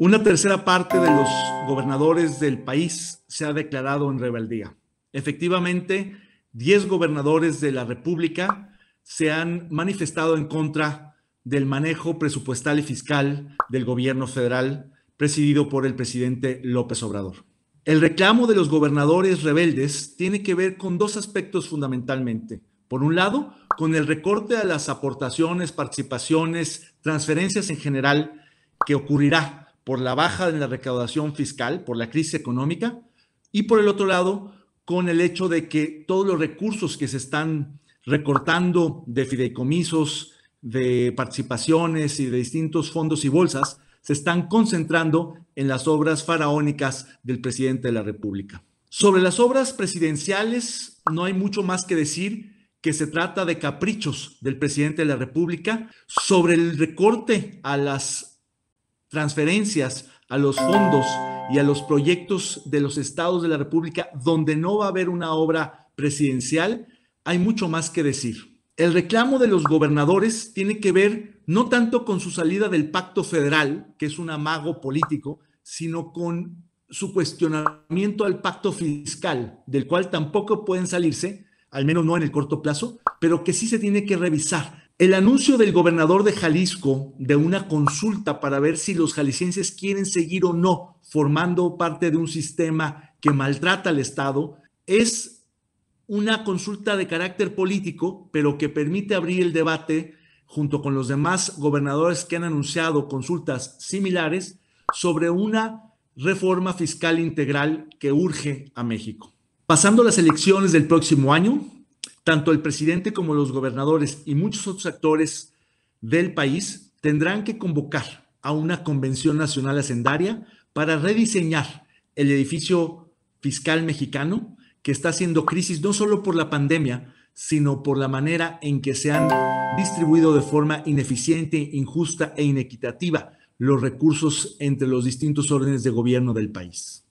Una tercera parte de los gobernadores del país se ha declarado en rebeldía. Efectivamente, 10 gobernadores de la República se han manifestado en contra del manejo presupuestal y fiscal del gobierno federal presidido por el presidente López Obrador. El reclamo de los gobernadores rebeldes tiene que ver con dos aspectos fundamentalmente. Por un lado, con el recorte a las aportaciones, participaciones, transferencias en general que ocurrirá por la baja en la recaudación fiscal, por la crisis económica, y por el otro lado, con el hecho de que todos los recursos que se están recortando de fideicomisos, de participaciones y de distintos fondos y bolsas, se están concentrando en las obras faraónicas del presidente de la República. Sobre las obras presidenciales, no hay mucho más que decir que se trata de caprichos del presidente de la República. Sobre el recorte a las transferencias a los fondos y a los proyectos de los estados de la República donde no va a haber una obra presidencial, hay mucho más que decir. El reclamo de los gobernadores tiene que ver no tanto con su salida del pacto federal, que es un amago político, sino con su cuestionamiento al pacto fiscal, del cual tampoco pueden salirse, al menos no en el corto plazo, pero que sí se tiene que revisar el anuncio del gobernador de Jalisco de una consulta para ver si los jaliscienses quieren seguir o no formando parte de un sistema que maltrata al Estado es una consulta de carácter político, pero que permite abrir el debate junto con los demás gobernadores que han anunciado consultas similares sobre una reforma fiscal integral que urge a México. Pasando las elecciones del próximo año, tanto el presidente como los gobernadores y muchos otros actores del país tendrán que convocar a una convención nacional hacendaria para rediseñar el edificio fiscal mexicano que está haciendo crisis no solo por la pandemia, sino por la manera en que se han distribuido de forma ineficiente, injusta e inequitativa los recursos entre los distintos órdenes de gobierno del país.